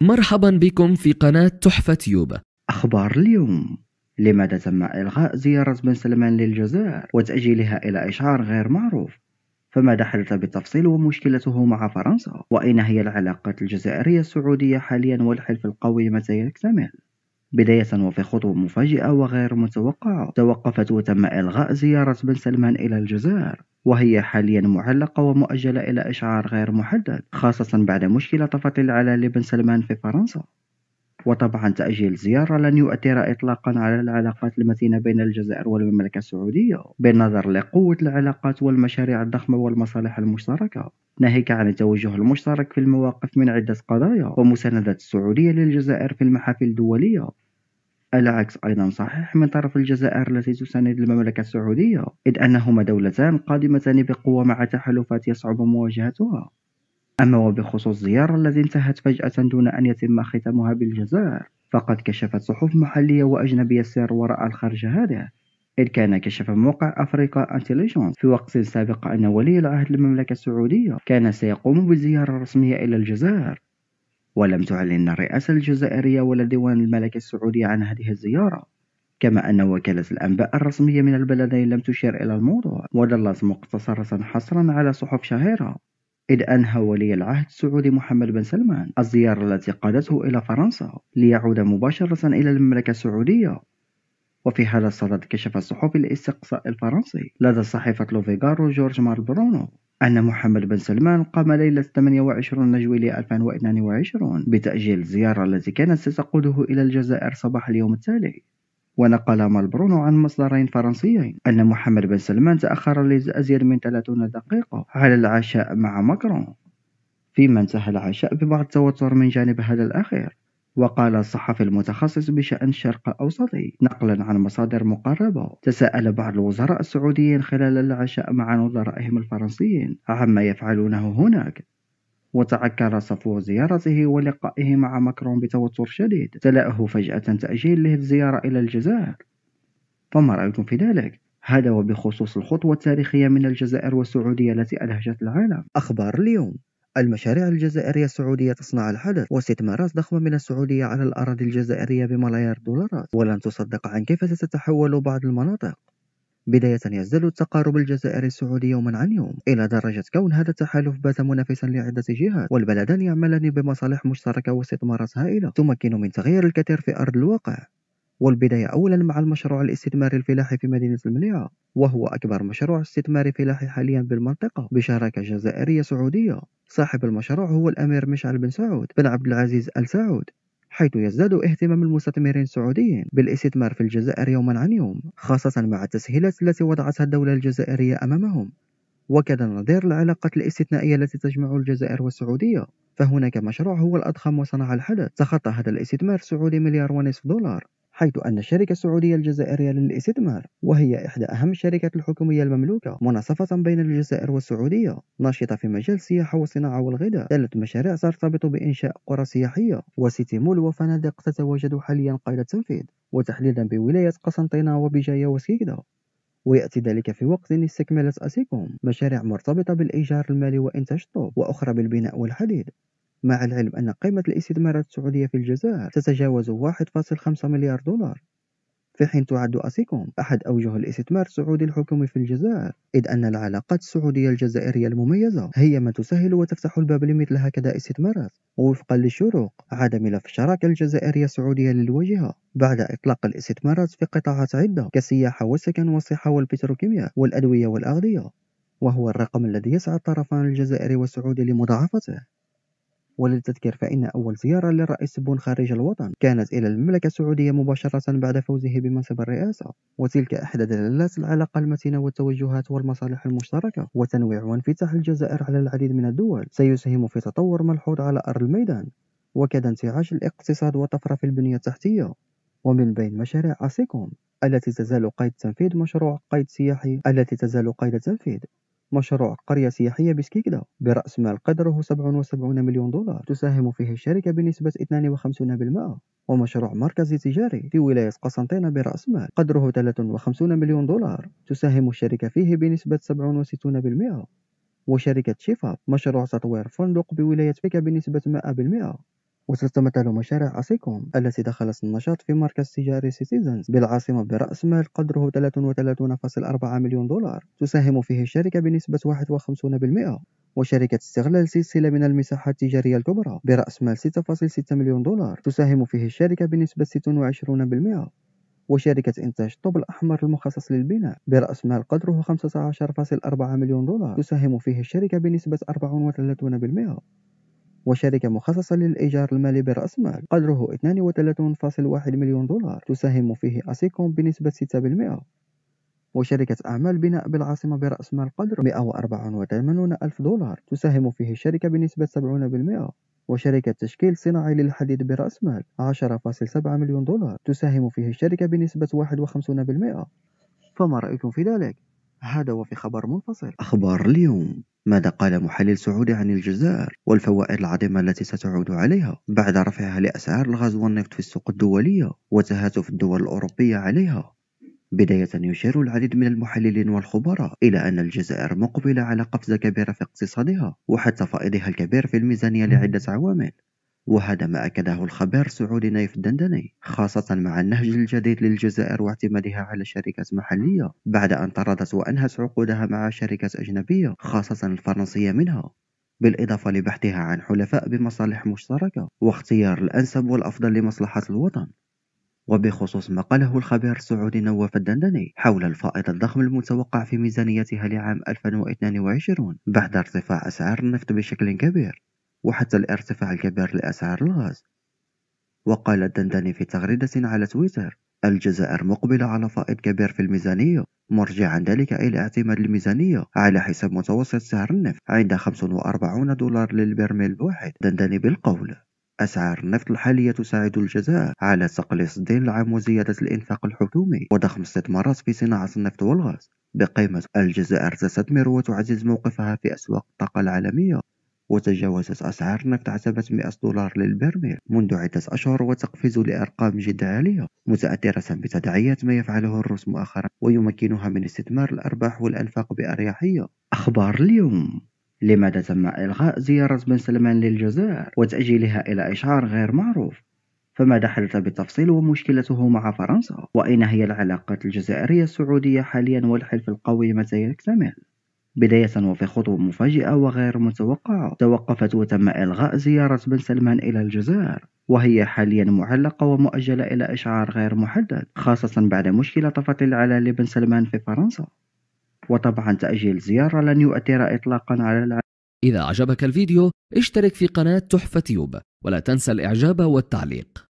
مرحبا بكم في قناة تحفة يوبا أخبار اليوم لماذا تم إلغاء زيارة بن سلمان للجزائر وتأجيلها إلى إشعار غير معروف؟ فماذا حدث بالتفصيل ومشكلته مع فرنسا؟ وأين هي العلاقات الجزائرية السعودية حاليا والحلف القوي متى يكتمل؟ بداية وفي خطوة مفاجئة وغير متوقعة توقفت وتم إلغاء زيارة بن سلمان إلى الجزائر وهي حاليا معلقة ومؤجلة إلى إشعار غير محدد خاصة بعد مشكلة طفت العلا لبن سلمان في فرنسا وطبعا تأجيل الزيارة لن يؤثر إطلاقا على العلاقات المتينة بين الجزائر والمملكة السعودية بالنظر لقوة العلاقات والمشاريع الضخمة والمصالح المشتركة ناهيك عن التوجه المشترك في المواقف من عدة قضايا ومساندة السعودية للجزائر في المحافل الدولية العكس أيضا صحيح من طرف الجزائر التي تساند المملكة السعودية إذ أنهما دولتان قادمتان بقوة مع تحالفات يصعب مواجهتها أما وبخصوص الزيارة التي انتهت فجأة دون أن يتم ختامها بالجزائر فقد كشفت صحف محلية وأجنبية السير وراء الخرج هذا إذ كان كشف موقع افريكا انتليجنس في وقت سابق أن ولي العهد المملكة السعودية كان سيقوم بزيارة رسمية إلى الجزائر ولم تعلن الرئاسة الجزائرية ولا ديوان الملك السعودي عن هذه الزيارة كما أن وكالة الأنباء الرسمية من البلدين لم تشير إلى الموضوع وظلت مقتصرة حصرا على صحف شهيرة إذ أنهى ولي العهد السعودي محمد بن سلمان الزيارة التي قادته إلى فرنسا ليعود مباشرة إلى المملكة السعودية وفي هذا الصدد كشف الصحفي الاستقصاء الفرنسي لدى صحيفة لوفيغارو جورج برونو أن محمد بن سلمان قام ليلة 28 جويلية 2022 بتأجيل الزيارة التي كانت ستقوده إلى الجزائر صباح اليوم التالي ونقل مالبرونو عن مصدرين فرنسيين أن محمد بن سلمان تأخر لأزيد من 30 دقيقة على العشاء مع ماكرون فيما انتهى العشاء ببعض التوتر من جانب هذا الأخير وقال الصحفي المتخصص بشأن الشرق أوسطي نقلا عن مصادر مقربة تساءل بعض الوزراء السعوديين خلال العشاء مع نظرائهم الفرنسيين عما يفعلونه هناك وتعكر صفو زيارته ولقائه مع ماكرون بتوتر شديد تلأه فجأة تأجيل له الزيارة إلى الجزائر فما رأيكم في ذلك؟ هذا وبخصوص الخطوة التاريخية من الجزائر والسعودية التي أدهشت العالم أخبار اليوم المشاريع الجزائرية السعودية تصنع الحدث واستثمارات ضخمة من السعودية على الأراضي الجزائرية بملايير الدولارات ولن تصدق عن كيف ستتحول بعض المناطق بداية يزداد التقارب الجزائري السعودي يوما عن يوم إلى درجة كون هذا التحالف بات منافسا لعدة جهات والبلدان يعملان بمصالح مشتركة واستثمارات هائلة تمكن من تغيير الكثير في أرض الواقع والبداية أولا مع المشروع الاستثماري الفلاحي في مدينة المنيعة وهو أكبر مشروع استثماري فلاحي حاليا بالمنطقة بشراكة جزائرية سعودية صاحب المشروع هو الأمير مشعل بن سعود بن عبد العزيز آل سعود حيث يزداد اهتمام المستثمرين السعوديين بالاستثمار في الجزائر يوما عن يوم خاصة مع التسهيلات التي وضعتها الدولة الجزائرية أمامهم وكذا نظير العلاقات الاستثنائية التي تجمع الجزائر والسعودية فهناك مشروع هو الأضخم وصنع الحدث تخطى هذا الاستثمار السعودي مليار ونصف دولار حيث أن الشركة السعودية الجزائرية للاستثمار وهي إحدى أهم الشركات الحكومية المملوكة مناصفة بين الجزائر والسعودية ناشطة في مجال السياحة والصناعة والغذاء دلت مشاريع ترتبط بإنشاء قرى سياحية وسيتي مول وفنادق تتواجد حاليا قيد التنفيذ وتحديدا بولاية قسنطينة وبجاية وسكيكدا ويأتي ذلك في وقت استكملت أسيكوم مشاريع مرتبطة بالإيجار المالي وإنتاج الطوب وأخرى بالبناء والحديد مع العلم أن قيمة الاستثمارات السعودية في الجزائر تتجاوز 1.5 مليار دولار في حين تعد أسيكوم أحد أوجه الاستثمار السعودي الحكومي في الجزائر إذ أن العلاقات السعودية الجزائرية المميزة هي ما تسهل وتفتح الباب لمثل هكذا استثمارات ووفقا للشروق عاد ملف الشراكة الجزائرية السعودية للواجهة بعد إطلاق الاستثمارات في قطاعات عدة كالسياحة والسكن والصحة والبتروكيمياء والأدوية والأغذية وهو الرقم الذي يسعى الطرفان الجزائري والسعودي لمضاعفته وللتذكير فإن أول زيارة للرئيس بون خارج الوطن كانت إلى المملكة السعودية مباشرة بعد فوزه بمنصب الرئاسة وتلك إحدى دلالات العلاقة المتينة والتوجهات والمصالح المشتركة وتنويع وانفتاح الجزائر على العديد من الدول سيساهم في تطور ملحوظ على أرض الميدان وكذا انتعاش الاقتصاد وطفرة في البنية التحتية ومن بين مشاريع أسيكوم التي تزال قيد تنفيذ مشروع قيد سياحي التي تزال قيد تنفيذ مشروع قرية سياحية بسكيكدا برأس مال قدره 77 مليون دولار تساهم فيه الشركة بنسبة 52% ومشروع مركز تجاري في ولاية قسنطينة برأس مال قدره 53 مليون دولار تساهم الشركة فيه بنسبة 67% وشركة شيفاب مشروع تطوير فندق بولاية بيكا بنسبة 100% وتتمثل بمشاريع أسيكوم التي دخلت النشاط في مركز تجاري سيتيزنز بالعاصمة برأس مال قدره 33.4 مليون دولار تساهم فيه الشركة بنسبة 51% وشركة استغلال سلسلة من المساحات التجارية الكبرى برأس مال 6.6 مليون دولار تساهم فيه الشركة بنسبة 26% وشركة إنتاج الطوب الأحمر المخصص للبناء برأس مال قدره 15.4 مليون دولار تساهم فيه الشركة بنسبة 34% وشركة مخصصة للإيجار المالي برأس مال قدره 32.1 مليون دولار تساهم فيه أسيكوم بنسبة 6% وشركة أعمال بناء بالعاصمة برأس مال قدر 184 ألف دولار تساهم فيه الشركة بنسبة 70% وشركة تشكيل صناعي للحديد برأس مال 10.7 مليون دولار تساهم فيه الشركة بنسبة 51% فما رأيكم في ذلك؟ هذا وفي خبر منفصل أخبار اليوم ماذا قال محلل سعودي عن الجزائر والفوائد العظيمة التي ستعود عليها بعد رفعها لأسعار الغاز والنفط في السوق الدولية وتهاتف الدول الأوروبية عليها بداية يشير العديد من المحللين والخبراء إلى أن الجزائر مقبلة على قفزة كبيرة في اقتصادها وحتى فائضها الكبير في الميزانية لعدة عوامل وهذا ما أكده الخبير سعودي نايف الدندني خاصة مع النهج الجديد للجزائر واعتمادها على شركات محلية بعد أن طردت وأنهت عقودها مع شركات أجنبية خاصة الفرنسية منها بالإضافة لبحثها عن حلفاء بمصالح مشتركة واختيار الأنسب والأفضل لمصلحة الوطن وبخصوص ما قاله الخبير السعودي نواف الدندني حول الفائض الضخم المتوقع في ميزانيتها لعام 2022 بعد ارتفاع أسعار النفط بشكل كبير وحتى الارتفاع الكبير لأسعار الغاز وقال الدنداني في تغريدة على تويتر الجزائر مقبلة على فائض كبير في الميزانية مرجعا ذلك إلى اعتماد الميزانية على حساب متوسط سعر النفط عند 45 دولار للبرميل الواحد دندني بالقول أسعار النفط الحالية تساعد الجزائر على تقليص الدين العام وزيادة الإنفاق الحكومي وضخم استثمارات في صناعة النفط والغاز بقيمة الجزائر تستثمر وتعزز موقفها في أسواق الطاقة العالمية وتجاوزت أسعار النفط عتبة 100 دولار للبرميل منذ عدة أشهر وتقفز لأرقام جد عالية متأثرة بتداعيات ما يفعله الروس مؤخرا ويمكنها من استثمار الأرباح والأنفاق بأريحية أخبار اليوم لماذا تم إلغاء زيارة بن سلمان للجزائر وتأجيلها إلى إشعار غير معروف؟ فماذا حدث بالتفصيل ومشكلته مع فرنسا؟ وأين هي العلاقات الجزائرية السعودية حاليا والحلف القوي متى يكتمل؟ بداية وفي خطوة مفاجئة وغير متوقعة توقفت وتم إلغاء زيارة بن سلمان إلى الجزائر وهي حاليا معلقة ومؤجلة إلى إشعار غير محدد خاصة بعد مشكلة طفت العلا لبن سلمان في فرنسا وطبعا تأجيل زيارة لن يؤثر إطلاقا على العلا إذا أعجبك الفيديو اشترك في قناة تحفة تيوب ولا تنسى الإعجاب والتعليق